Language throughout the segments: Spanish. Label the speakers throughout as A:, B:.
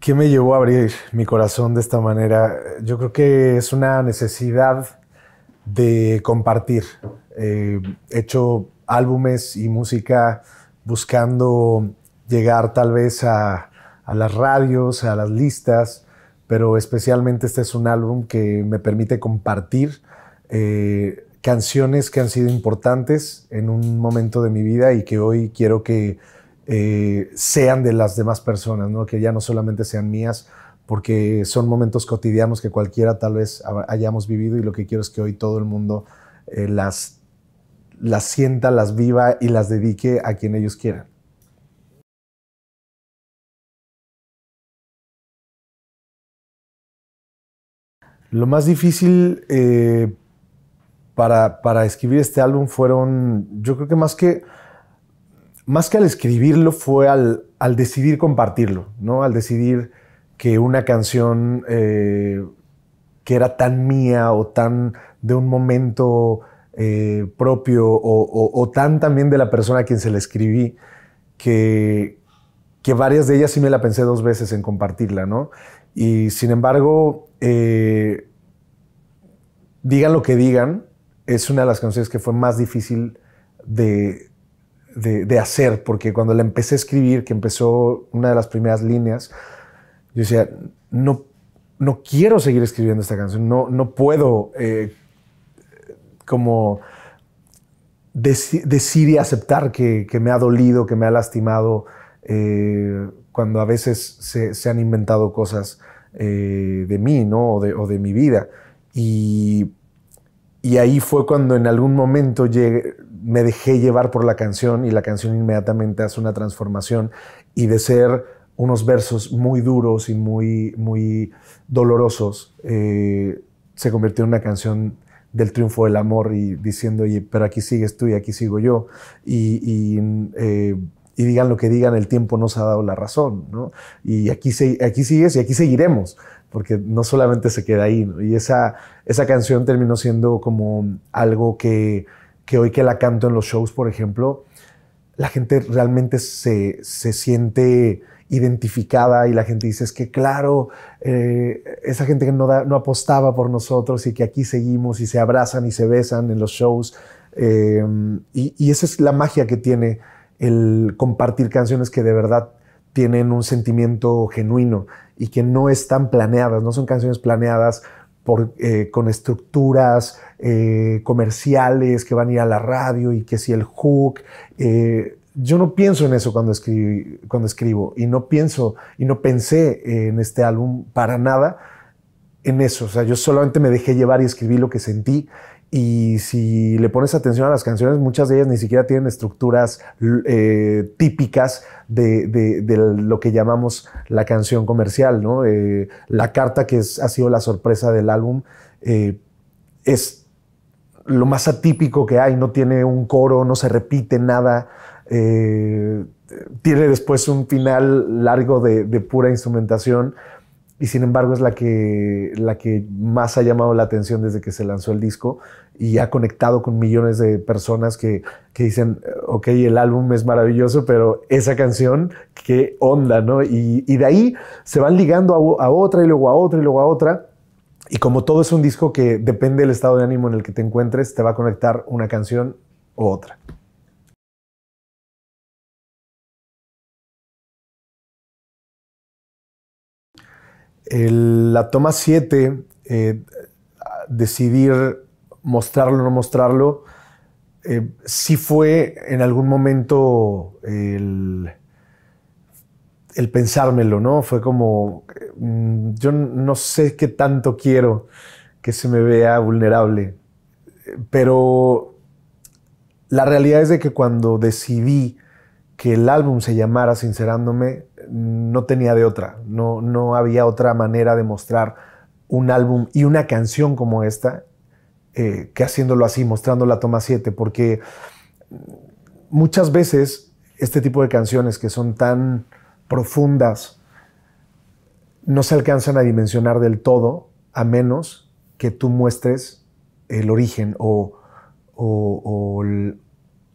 A: ¿Qué me llevó a abrir mi corazón de esta manera? Yo creo
B: que es una necesidad de compartir. Eh, he hecho álbumes y música buscando llegar tal vez a las radios, a las listas, pero especialmente este es un álbum que me permite compartir eh, canciones que han sido importantes en un momento de mi vida y que hoy quiero que eh, sean de las demás personas, ¿no? que ya no solamente sean mías, porque son momentos cotidianos que cualquiera tal vez hayamos vivido y lo que quiero es que hoy todo el mundo eh, las, las
A: sienta, las viva y las dedique a quien ellos quieran. Lo más difícil eh, para, escribir este álbum fueron,
B: yo creo que más que, más que al escribirlo fue al, decidir compartirlo, ¿no? Al decidir que una canción eh, que era tan mía o tan de un momento eh, propio o, tan también de la persona a quien se la escribí, que, que varias de ellas sí me la pensé dos veces en compartirla, ¿no? Y sin embargo, eh, digan lo que digan, es una de las canciones que fue más difícil de, hacer, porque cuando la empecé a escribir, que empezó una de las primeras líneas, yo decía, no, no quiero seguir escribiendo esta canción, no, no puedo eh, como decir y aceptar que, me ha dolido, que me ha lastimado. Eh, cuando a veces se, han inventado cosas eh, de mí, ¿no? O de, mi vida. Y, y, ahí fue cuando en algún momento me dejé llevar por la canción y la canción inmediatamente hace una transformación y de ser unos versos muy duros y muy, muy dolorosos, eh, se convirtió en una canción del triunfo del amor y diciendo, oye, pero aquí sigues tú y aquí sigo yo. Y, eh, y digan lo que digan, el tiempo nos ha dado la razón, ¿no? Y aquí, aquí sigues y aquí seguiremos, porque no solamente se queda ahí, Y esa, esa canción terminó siendo como algo que, hoy que la canto en los shows, por ejemplo, la gente realmente se, siente identificada y la gente dice, es que claro, eh, esa gente que no, apostaba por nosotros y que aquí seguimos y se abrazan y se besan en los shows. Eh, y esa es la magia que tiene el compartir canciones que de verdad tienen un sentimiento genuino y que no están planeadas, no son canciones planeadas por, eh, con estructuras eh, comerciales que van a ir a la radio y que si el hook. Eh, yo no pienso en eso cuando, cuando escribo y no pienso y no pensé en este álbum para nada en eso. O sea, yo solamente me dejé llevar y escribí lo que sentí y si le pones atención a las canciones, muchas de ellas ni siquiera tienen estructuras eh, típicas de, lo que llamamos la canción comercial, eh, la carta que ha sido la sorpresa del álbum eh, es lo más atípico que hay, no tiene un coro, no se repite nada, tiene después un final largo de pura instrumentación y sin embargo es la que, la que más ha llamado la atención desde que se lanzó el disco y ha conectado con millones de personas que, dicen, eh, ok, el álbum es maravilloso, pero esa canción, qué onda, ¿no? Y, de ahí se van ligando a, otra y luego a otra y luego a otra. Y como todo
A: es un disco que depende del estado de ánimo en el que te encuentres, te va a conectar una canción u otra. la toma 7, eh,
B: decidir mostrarlo o no mostrarlo, eh, sí fue en algún momento el, el pensármelo, ¿no? Fue como, mm, yo no sé qué tanto quiero que se me vea vulnerable, pero la realidad es de que cuando decidí que el álbum se llamara Sincerándome, no tenía de otra, no, no había otra manera de mostrar un álbum y una canción como esta eh, que haciéndolo así, mostrando la toma 7, porque muchas veces este tipo de canciones que son tan profundas no se alcanzan a dimensionar del todo, a menos que tú muestres el origen o, o, o,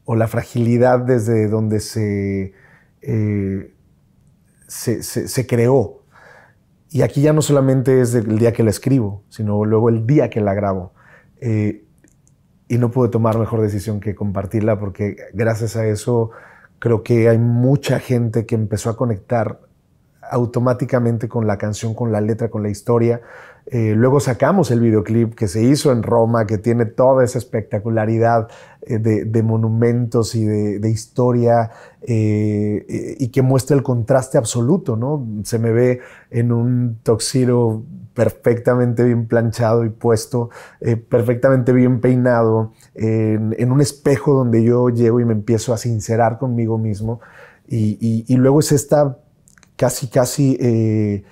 B: o la fragilidad desde donde eh, se, se, creó. Y aquí ya no solamente es el día que la escribo, sino luego el día que la grabo. Eh, y no pude tomar mejor decisión que compartirla porque gracias a eso creo que hay mucha gente que empezó a conectar automáticamente con la canción, con la letra, con la historia. Eh, luego sacamos el videoclip que se hizo en Roma, que tiene toda esa espectacularidad eh, de, monumentos y de, historia eh, y que muestra el contraste absoluto, ¿no? Se me ve en un toxiro perfectamente bien planchado y puesto, perfectamente bien peinado, en, un espejo donde yo llego y me empiezo a sincerar conmigo mismo. Y, y, luego es esta casi, casi eh,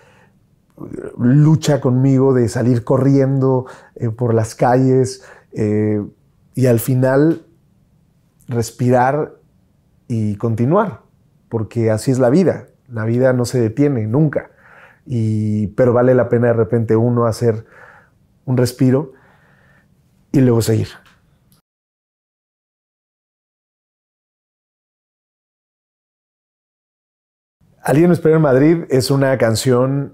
B: lucha conmigo de salir corriendo eh, por las calles eh, y al final respirar y continuar, porque así es la vida, la vida no se detiene nunca, y, pero vale la pena de repente uno hacer un
A: respiro y luego seguir. Alguien me espera en Madrid es una canción,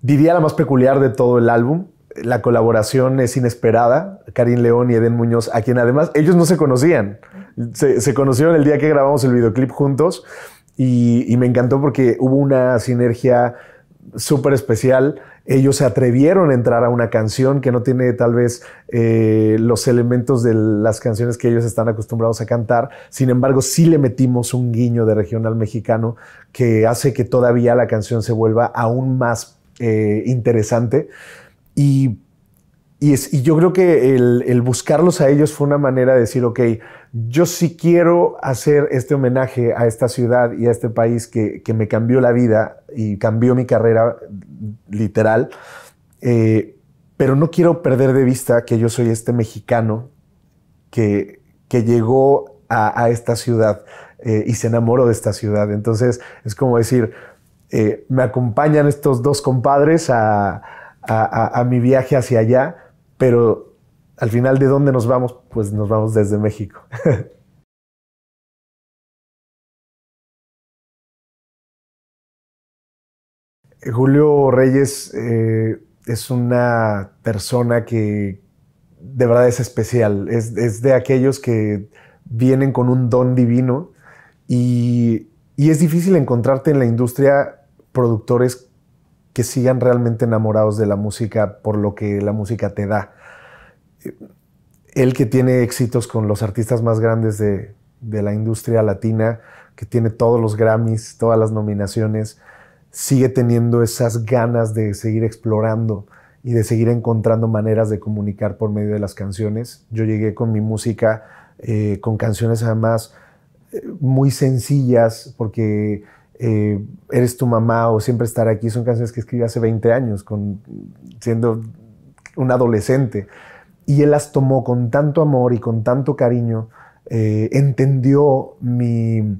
A: diría la más peculiar de todo el álbum. La
B: colaboración es inesperada. Karim León y Eden Muñoz, a quien además ellos no se conocían. Se, conocieron el día que grabamos el videoclip juntos y, y me encantó porque hubo una sinergia súper especial ellos se atrevieron a entrar a una canción que no tiene tal vez eh, los elementos de las canciones que ellos están acostumbrados a cantar. Sin embargo, sí le metimos un guiño de regional mexicano que hace que todavía la canción se vuelva aún más eh, interesante. Y y, yo creo que el, buscarlos a ellos fue una manera de decir, ok, yo sí quiero hacer este homenaje a esta ciudad y a este país que, me cambió la vida y cambió mi carrera literal, eh, pero no quiero perder de vista que yo soy este mexicano que, que llegó a, esta ciudad eh, y se enamoró de esta ciudad. Entonces es como decir, eh, me acompañan estos dos compadres a mi viaje hacia
A: allá pero al final, ¿de dónde nos vamos? Pues nos vamos desde México. Julio Reyes eh, es una
B: persona que de verdad es especial. Es, de aquellos que vienen con un don divino y, y, es difícil encontrarte en la industria productores que sigan realmente enamorados de la música por lo que la música te da. Él que tiene éxitos con los artistas más grandes de, la industria latina, que tiene todos los Grammys, todas las nominaciones, sigue teniendo esas ganas de seguir explorando y de seguir encontrando maneras de comunicar por medio de las canciones. Yo llegué con mi música, eh, con canciones además eh, muy sencillas, porque eh, eres tu mamá o Siempre estar aquí son canciones que escribí hace 20 años, con, siendo un adolescente. Y él las tomó con tanto amor y con tanto cariño, eh, entendió mi,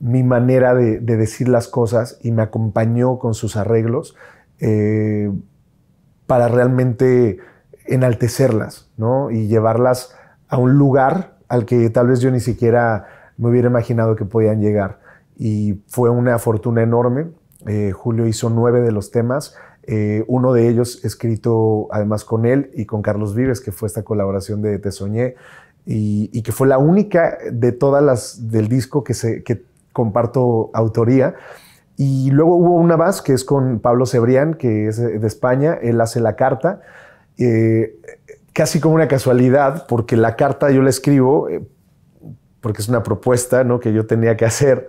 B: manera de, decir las cosas y me acompañó con sus arreglos eh, para realmente enaltecerlas ¿no? y llevarlas a un lugar al que tal vez yo ni siquiera me hubiera imaginado que podían llegar y fue una fortuna enorme. Eh, Julio hizo nueve de los temas, eh, uno de ellos escrito además con él y con Carlos Vives, que fue esta colaboración de Te Soñé, y, que fue la única de todas las del disco que, se, comparto autoría. Y luego hubo una más que es con Pablo Cebrián, que es de España, él hace la carta. Eh, casi como una casualidad, porque la carta yo la escribo porque es una propuesta ¿no? que yo tenía que hacer.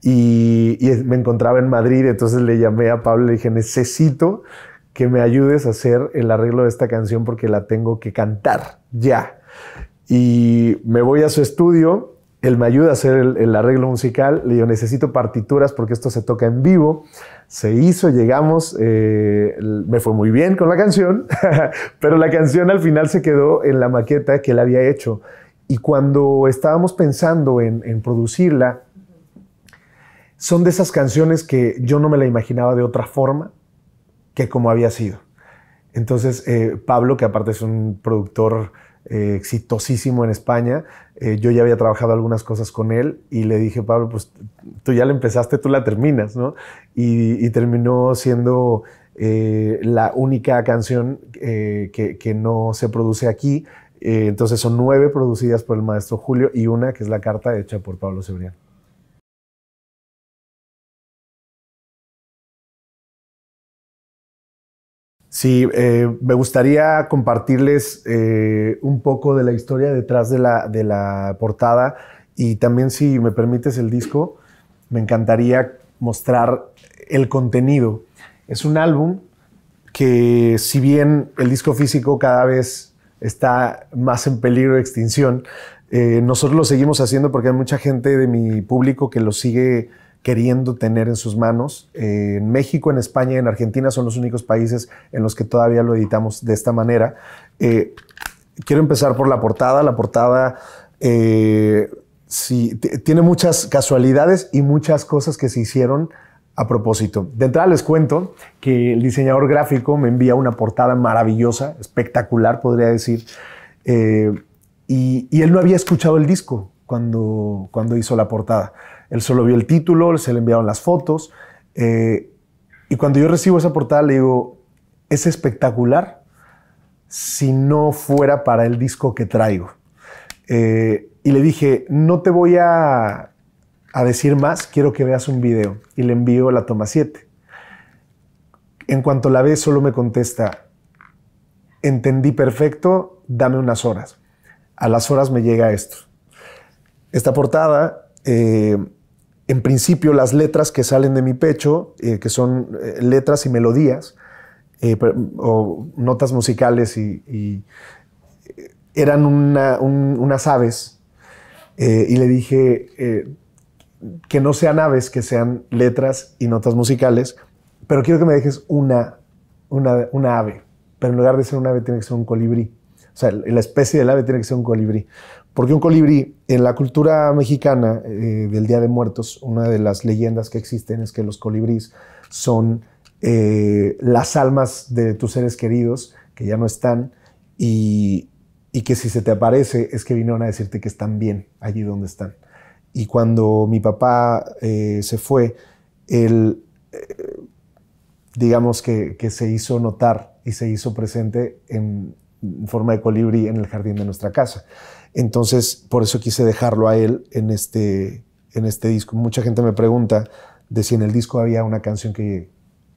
B: Y, me encontraba en Madrid, entonces le llamé a Pablo y le dije, necesito que me ayudes a hacer el arreglo de esta canción porque la tengo que cantar ya. Y me voy a su estudio, él me ayuda a hacer el, arreglo musical, le digo, necesito partituras porque esto se toca en vivo. Se hizo, llegamos, eh, me fue muy bien con la canción, pero la canción al final se quedó en la maqueta que él había hecho y cuando estábamos pensando en, producirla, son de esas canciones que yo no me la imaginaba de otra forma que como había sido. Entonces, eh, Pablo, que aparte es un productor eh, exitosísimo en España, eh, yo ya había trabajado algunas cosas con él y le dije, Pablo, pues tú ya la empezaste, tú la terminas, ¿no? Y, terminó siendo la única canción que no se produce aquí, eh, entonces son nueve producidas por el maestro Julio y una que
A: es la carta hecha por Pablo Cebrián. Sí, eh, me gustaría
B: compartirles eh, un poco de la historia detrás de la, de la portada y también si me permites el disco, me encantaría mostrar el contenido. Es un álbum que si bien el disco físico cada vez está más en peligro de extinción. Eh, nosotros lo seguimos haciendo porque hay mucha gente de mi público que lo sigue queriendo tener en sus manos. Eh, en México, en España y en Argentina son los únicos países en los que todavía lo editamos de esta manera. Eh, quiero empezar por la portada. La portada tiene muchas casualidades y muchas cosas que se hicieron a propósito. De entrada les cuento que el diseñador gráfico me envía una portada maravillosa, espectacular podría decir, eh, y, él no había escuchado el disco cuando, cuando hizo la portada. Él solo vio el título, se le enviaron las fotos, eh, y cuando yo recibo esa portada le digo, es espectacular si no fuera para el disco que traigo. Eh, y le dije, no te voy a a decir más, quiero que veas un video. Y le envío la toma 7. En cuanto la ve, solo me contesta, entendí perfecto, dame unas horas. A las horas me llega esto. Esta portada, eh, en principio las letras que salen de mi pecho, eh, que son eh, letras y melodías, o notas musicales y, eran unas aves. y le dije, que no sean aves, que sean letras y notas musicales, pero quiero que me dejes una, una, ave, pero en lugar de ser una ave tiene que ser un colibrí. O sea, la especie del ave tiene que ser un colibrí. Porque un colibrí, en la cultura mexicana eh, del Día de Muertos, una de las leyendas que existen es que los colibríes son eh, las almas de tus seres queridos que ya no están y que si se te aparece es que vinieron a decirte que están bien allí donde están. Y cuando mi papá eh, se fue, él, eh, digamos que, se hizo notar y se hizo presente en forma de colibrí en el jardín de nuestra casa. Entonces, por eso quise dejarlo a él este, en este, disco. Mucha gente me pregunta de si en el disco había una canción que,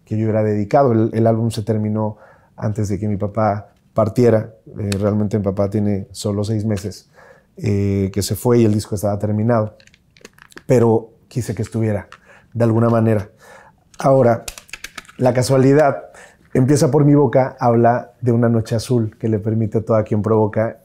B: que yo hubiera dedicado. El, álbum se terminó antes de que mi papá partiera. Eh, realmente mi papá tiene solo seis meses eh, que se fue y el disco estaba terminado. Pero quise que estuviera, de alguna manera. Ahora, la casualidad empieza por mi boca, habla de una noche azul que le permite a toda quien provoca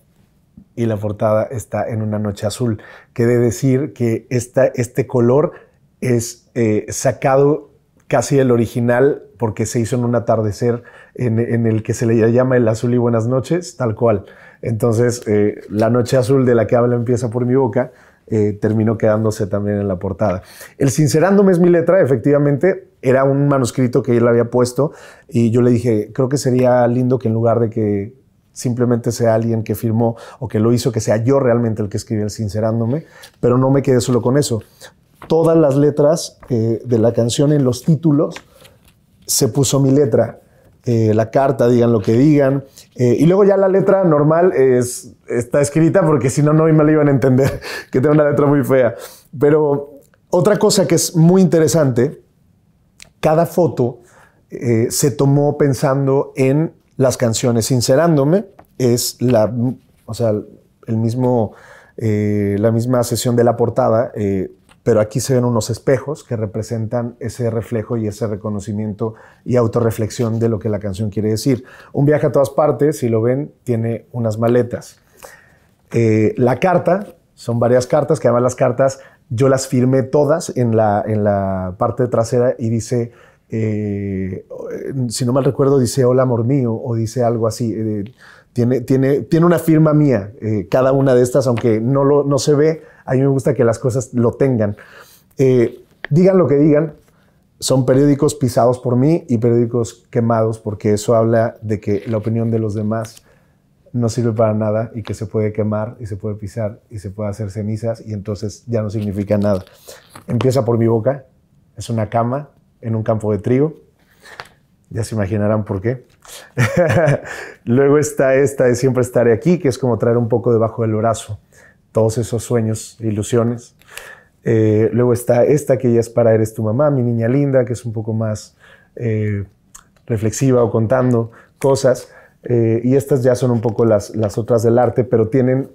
B: y la portada está en una noche azul. Que de decir que este color es eh, sacado casi del original porque se hizo en un atardecer en, el que se le llama el azul y buenas noches, tal cual. Entonces, eh, La Noche Azul de la que habla empieza por mi boca. Eh, terminó quedándose también en la portada. El Sincerándome es mi letra, efectivamente, era un manuscrito que él había puesto y yo le dije, creo que sería lindo que en lugar de que simplemente sea alguien que firmó o que lo hizo, que sea yo realmente el que escribí el Sincerándome, pero no me quedé solo con eso. Todas las letras eh, de la canción en los títulos se puso mi letra eh, la carta, digan lo que digan. Eh, y luego ya la letra normal es, está escrita porque si no, no me la iban a entender, que tengo una letra muy fea. Pero otra cosa que es muy interesante, cada foto eh, se tomó pensando en las canciones, sincerándome, es la, o sea, el mismo, la misma sesión de la portada pero aquí se ven unos espejos que representan ese reflejo y ese reconocimiento y autorreflexión de lo que la canción quiere decir. Un viaje a todas partes, si lo ven, tiene unas maletas. Eh, la carta, son varias cartas, que además las cartas yo las firmé todas en la, en la parte trasera y dice, eh, eh, si no mal recuerdo, dice hola amor mío o dice algo así. Tiene, tiene, una firma mía, eh, cada una de estas, aunque no, lo, no se ve, a mí me gusta que las cosas lo tengan. Eh, digan lo que digan, son periódicos pisados por mí y periódicos quemados, porque eso habla de que la opinión de los demás no sirve para nada y que se puede quemar y se puede pisar y se puede hacer cenizas y entonces ya no significa nada. Empieza por mi boca, es una cama en un campo de trigo, ya se imaginarán por qué. Luego está esta de siempre estaré aquí, que es como traer un poco debajo del brazo todos esos sueños, ilusiones. Eh, luego está esta que ya es para Eres tu mamá, mi niña linda, que es un poco más eh, reflexiva o contando cosas. Eh, y estas ya son un poco las otras del arte, pero tienen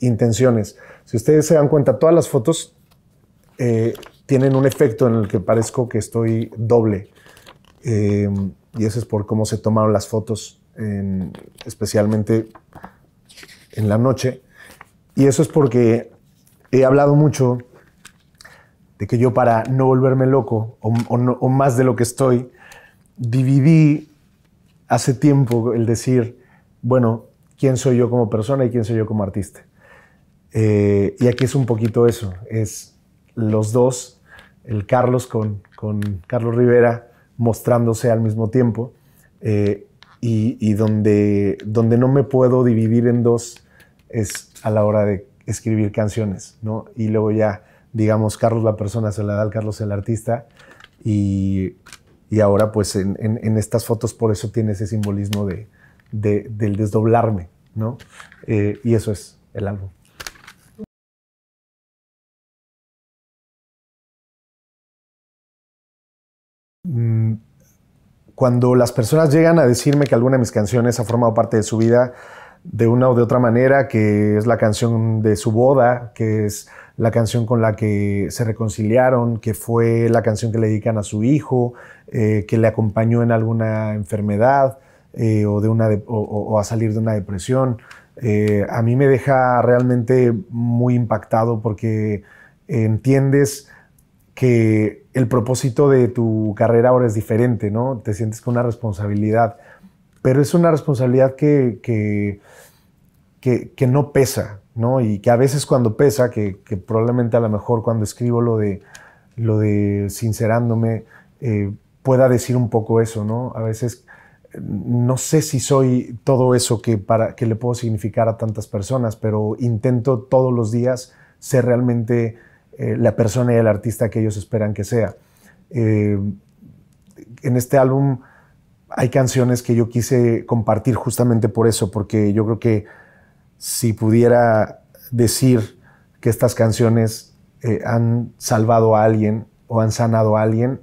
B: intenciones. Si ustedes se dan cuenta, todas las fotos tienen un efecto en el que parezco que estoy doble y eso es por cómo se tomaron las fotos, especialmente en la noche. Y eso es porque he hablado mucho de que yo para no volverme loco o, más de lo que estoy, dividí hace tiempo el decir, bueno, quién soy yo como persona y quién soy yo como artista. Eh, y aquí es un poquito eso, es los dos, el Carlos con, con Carlos Rivera, mostrándose al mismo tiempo eh, y, donde, donde no me puedo dividir en dos es a la hora de escribir canciones, ¿no? Y luego ya, digamos, Carlos la persona se la da al Carlos el artista y, ahora pues en, estas fotos por eso tiene ese simbolismo de,
A: del desdoblarme, ¿no? Eh, y eso es el álbum. Mm, cuando las personas llegan a decirme que alguna de mis canciones ha formado
B: parte de su vida de una o de otra manera, que es la canción de su boda, que es la canción con la que se reconciliaron, que fue la canción que le dedican a su hijo, eh, que le acompañó en alguna enfermedad eh, o, a salir de una depresión. Eh, a mí me deja realmente muy impactado porque entiendes que el propósito de tu carrera ahora es diferente, ¿no? Te sientes con una responsabilidad, pero es una responsabilidad que, que, no pesa, ¿no? Y que a veces cuando pesa, que, probablemente a lo mejor cuando escribo lo de, lo de sincerándome, eh, pueda decir un poco eso, ¿no? A veces no sé si soy todo eso que, para, que le puedo significar a tantas personas, pero intento todos los días ser realmente eh, la persona y el artista que ellos esperan que sea. Eh, en este álbum hay canciones que yo quise compartir justamente por eso, porque yo creo que si pudiera decir que estas canciones eh, han salvado a alguien o han sanado a alguien,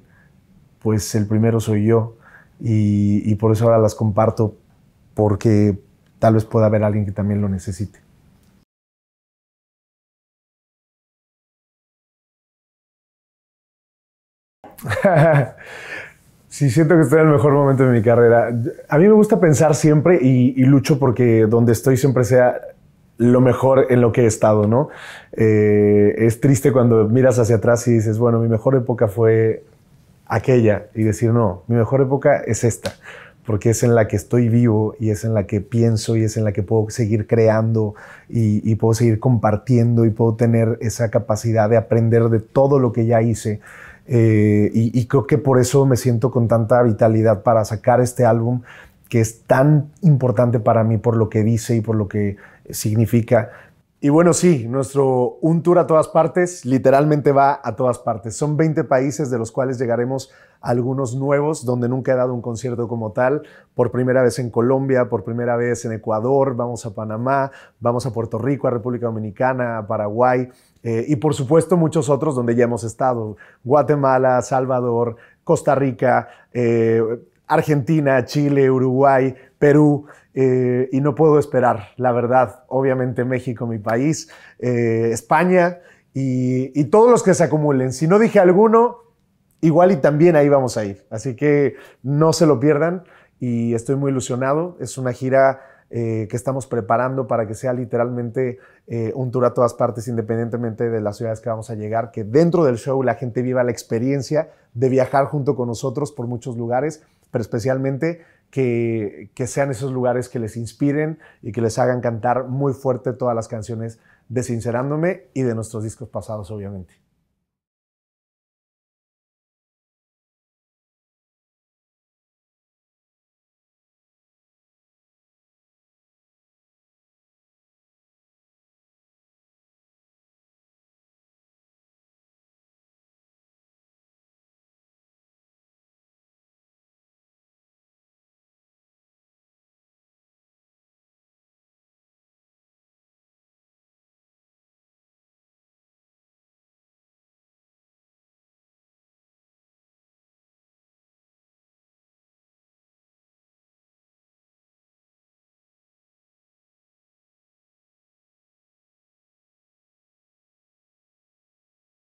B: pues el primero soy yo y por eso ahora las comparto, porque
A: tal vez pueda haber alguien que también lo necesite. sí, siento que estoy en el mejor momento de mi carrera. A mí me gusta pensar siempre y,
B: lucho porque donde estoy siempre sea lo mejor en lo que he estado, ¿no? Eh, es triste cuando miras hacia atrás y dices, bueno, mi mejor época fue aquella y decir, no, mi mejor época es esta, porque es en la que estoy vivo y es en la que pienso y es en la que puedo seguir creando y puedo seguir compartiendo y puedo tener esa capacidad de aprender de todo lo que ya hice eh, y, creo que por eso me siento con tanta vitalidad para sacar este álbum que es tan importante para mí por lo que dice y por lo que significa. Y bueno, sí, nuestro Un Tour a todas partes literalmente va a todas partes. Son 20 países de los cuales llegaremos algunos nuevos donde nunca he dado un concierto como tal. Por primera vez en Colombia, por primera vez en Ecuador, vamos a Panamá, vamos a Puerto Rico, a República Dominicana, a Paraguay, eh, y por supuesto muchos otros donde ya hemos estado, Guatemala, Salvador, Costa Rica, eh, Argentina, Chile, Uruguay, Perú, eh, y no puedo esperar, la verdad, obviamente México, mi país, España y, y todos los que se acumulen. Si no dije alguno, igual y también ahí vamos a ir, así que no se lo pierdan y estoy muy ilusionado, es una gira eh, que estamos preparando para que sea literalmente eh, un tour a todas partes, independientemente de las ciudades que vamos a llegar, que dentro del show la gente viva la experiencia de viajar junto con nosotros por muchos lugares, pero especialmente que, que sean esos lugares que les inspiren y que les hagan cantar muy fuerte todas las canciones de Sincerándome y de
A: nuestros discos pasados, obviamente.